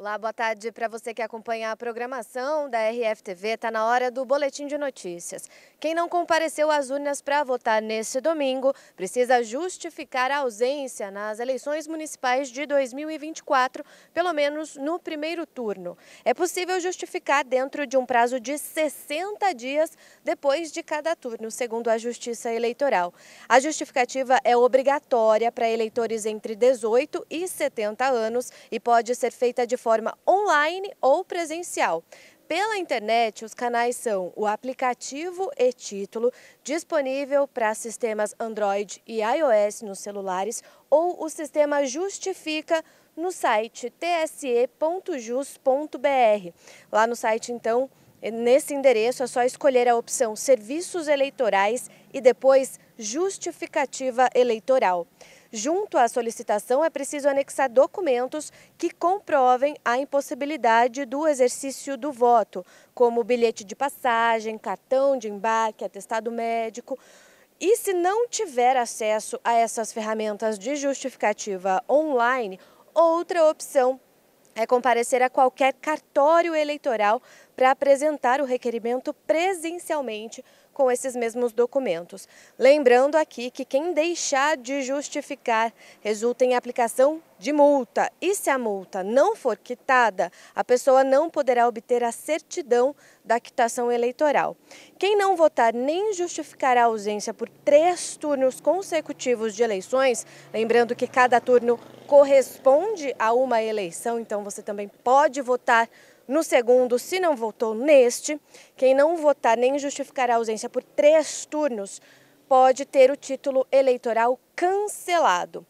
Olá, boa tarde para você que acompanha a programação da RFTV. Está na hora do Boletim de Notícias. Quem não compareceu às urnas para votar neste domingo precisa justificar a ausência nas eleições municipais de 2024, pelo menos no primeiro turno. É possível justificar dentro de um prazo de 60 dias depois de cada turno, segundo a Justiça Eleitoral. A justificativa é obrigatória para eleitores entre 18 e 70 anos e pode ser feita de forma online ou presencial. Pela internet, os canais são o aplicativo e-título, disponível para sistemas Android e iOS nos celulares, ou o sistema Justifica no site tse.jus.br. Lá no site, então, nesse endereço é só escolher a opção Serviços Eleitorais e depois Justificativa Eleitoral. Junto à solicitação, é preciso anexar documentos que comprovem a impossibilidade do exercício do voto, como bilhete de passagem, cartão de embarque, atestado médico. E se não tiver acesso a essas ferramentas de justificativa online, outra opção é comparecer a qualquer cartório eleitoral para apresentar o requerimento presencialmente com esses mesmos documentos. Lembrando aqui que quem deixar de justificar resulta em aplicação de multa e se a multa não for quitada, a pessoa não poderá obter a certidão da quitação eleitoral. Quem não votar nem justificar a ausência por três turnos consecutivos de eleições, lembrando que cada turno corresponde a uma eleição, então você também pode votar no segundo, se não votou neste, quem não votar nem justificar a ausência por três turnos pode ter o título eleitoral cancelado.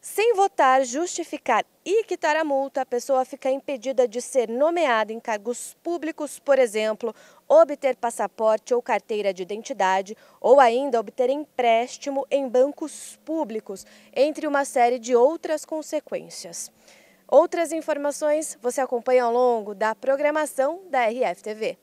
Sem votar, justificar e quitar a multa, a pessoa fica impedida de ser nomeada em cargos públicos, por exemplo, obter passaporte ou carteira de identidade, ou ainda obter empréstimo em bancos públicos, entre uma série de outras consequências. Outras informações você acompanha ao longo da programação da RFTV.